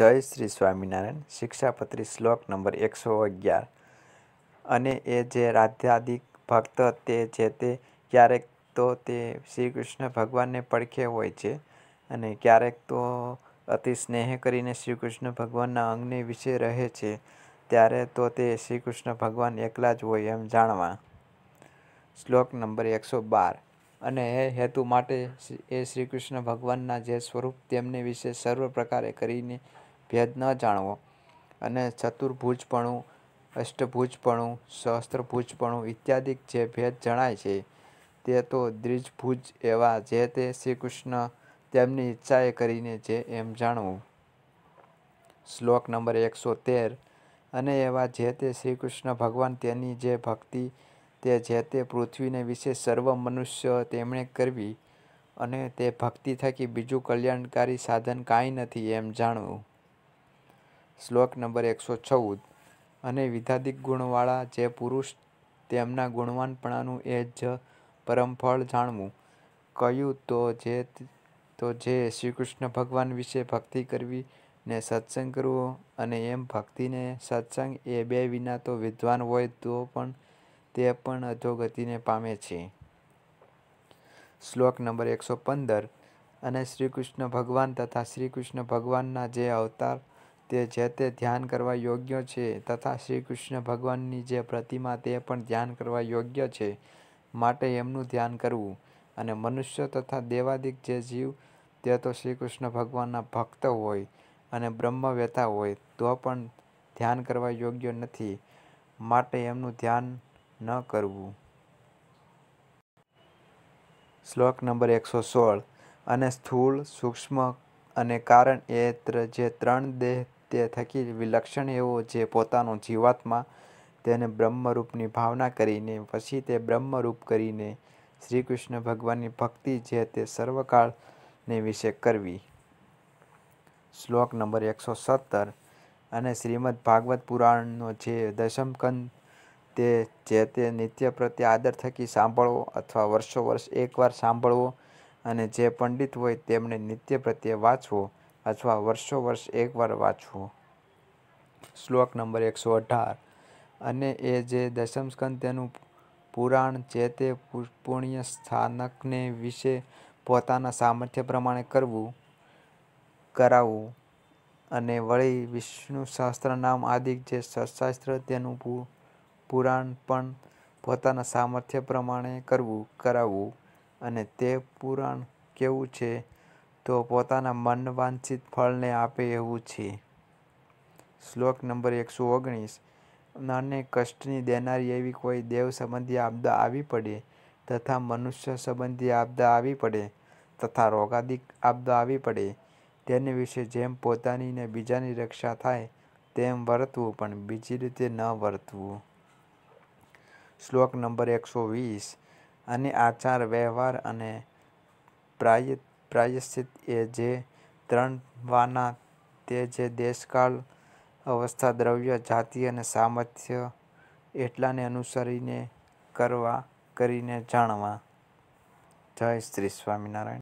જય શ્રી સ્વામિનારાયણ શિક્ષાપત્રી શ્લોક નંબર એકસો અગિયાર અને એ જે રાધ્યાદિક ભક્ત તે જે તે ક્યારેક તો તે શ્રી કૃષ્ણ ભગવાનને પડખે હોય છે અને ક્યારેક તો અતિ સ્નેહ કરીને શ્રી કૃષ્ણ ભગવાનના અંગને વિશે રહે છે ત્યારે તો તે શ્રી કૃષ્ણ ભગવાન એકલા જ હોય એમ જાણવા શ્લોક નંબર એકસો બાર અને એ હેતુ માટે એ શ્રી કૃષ્ણ ભગવાનના જે સ્વરૂપ તેમને વિશે સર્વ પ્રકારે કરીને ભેદ ન જાણવો અને ચતુર્ભુજપણું અષ્ટભુજપણું સહસ્ત્રભુજપણું ઇત્યાદિ જે ભેદ જણાય છે તે તો દ્વિજભુજ એવા જે તે શ્રી કૃષ્ણ તેમની ઈચ્છાએ કરીને જે એમ જાણવું શ્લોક નંબર એકસો તેર અને એવા જે તે શ્રી કૃષ્ણ ભગવાન તેની જે ભક્તિ તે જે તે પૃથ્વીને વિશે સર્વ મનુષ્ય તેમણે કરવી અને તે ભક્તિ થકી બીજું કલ્યાણકારી સાધન કાંઈ નથી એમ જાણવું શ્લોક નંબર એકસો ચૌદ અને વિધાધિક ગુણવાળા જે પુરુષ તેમના ગુણવાનપણાનું એ જ પરમફળ જાણવું કહ્યું તો જે તો જે શ્રી કૃષ્ણ ભગવાન વિશે ભક્તિ કરવી ને સત્સંગ કરવો અને એમ ભક્તિને સત્સંગ એ બે વિના તો વિદ્વાન હોય તો પણ તે પણ અધોગતિને પામે છે શ્લોક નંબર એકસો પંદર અને શ્રી કૃષ્ણ ભગવાન તથા શ્રી કૃષ્ણ ભગવાનના જે અવતાર તે જે તે ધ્યાન કરવા યોગ્ય છે તથા શ્રી કૃષ્ણ ભગવાનની જે પ્રતિમા તે પણ ધ્યાન કરવા યોગ્ય છે માટે એમનું ધ્યાન કરવું અને મનુષ્ય તથા દેવાદિક જે જીવ તે તો શ્રી કૃષ્ણ ભગવાનના ભક્ત હોય અને બ્રહ્મવ્યથા હોય તો પણ ધ્યાન કરવા યોગ્ય નથી માટે એમનું ધ્યાન ન કરવું શ્લોક નંબર એકસો સોળ અને સ્થૂળ સૂક્ષ્મ અને કારણ એ જે ત્રણ દેહ તે થકી વિલક્ષણ એવો જે પોતાનો જીવાત્મા તેને બ્રહ્મરૂપની ભાવના કરીને પછી તે બ્રહ્મરૂપ કરીને શ્રી કૃષ્ણ ભગવાનની ભક્તિ જે તે સર્વકાળને વિશે કરવી શ્લોક નંબર એકસો સત્તર અને શ્રીમદ ભાગવત પુરાણનો જે દશમકંદ તે જે તે નિત્ય પ્રત્યે આદર થકી સાંભળવો અથવા વર્ષો વર્ષ એકવાર સાંભળવો અને જે પંડિત હોય તેમણે નિત્ય પ્રત્યે વાંચવો અથવા વર્ષો વર્ષ એકવાર વાંચવો શ્લોક નંબર એકસો અઢાર અને એ જે દશમ તેનું પુરાણ જે તે પુણ્ય સ્થાનકને વિશે પોતાના સામર્થ્ય પ્રમાણે કરવું કરાવવું અને વળી વિષ્ણુ સહસ્ત્ર નામ આદિ જે સશાસ્ત્ર તેનું પુ પુરાણ પણ પોતાના સામર્થ્ય પ્રમાણે કરવું કરાવવું અને તે પુરાણ કેવું છે તો પોતાના મનવાંછિત ફળને આપે એવું છે શ્લોક નંબર એકસો ઓગણીસ અને કષ્ટની દેનારી એવી કોઈ દેવ સંબંધી આપદા આવી પડે તથા મનુષ્ય સંબંધી આપદા આવી પડે તથા રોગાદિક આપદા આવી પડે તેની વિશે જેમ પોતાની ને બીજાની રક્ષા થાય તેમ વર્તવું પણ બીજી રીતે ન વર્તવું શ્લોક નંબર એકસો વીસ અને આચાર વ્યવહાર અને પ્રાય પ્રાયશ્ચિત એ જે ત્રણ વાના તે જે દેશકાળ અવસ્થા દ્રવ્ય જાતિ અને સામર્થ્ય એટલાને અનુસરીને કરવા કરીને જાણવા જય શ્રી સ્વામિનારાયણ